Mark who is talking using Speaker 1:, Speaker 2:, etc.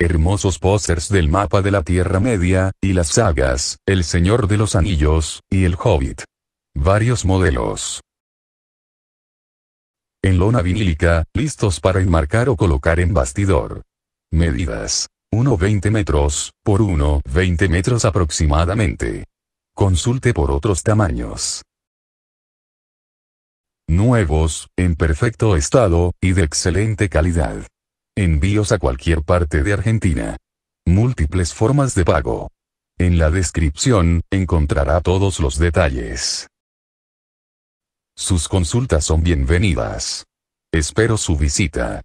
Speaker 1: hermosos pósters del mapa de la Tierra Media, y las sagas, El Señor de los Anillos, y El Hobbit. Varios modelos. En lona vinílica, listos para enmarcar o colocar en bastidor. Medidas. 1,20 metros, por 1,20 metros aproximadamente. Consulte por otros tamaños. Nuevos, en perfecto estado, y de excelente calidad. Envíos a cualquier parte de Argentina. Múltiples formas de pago. En la descripción, encontrará todos los detalles. Sus consultas son bienvenidas. Espero su visita.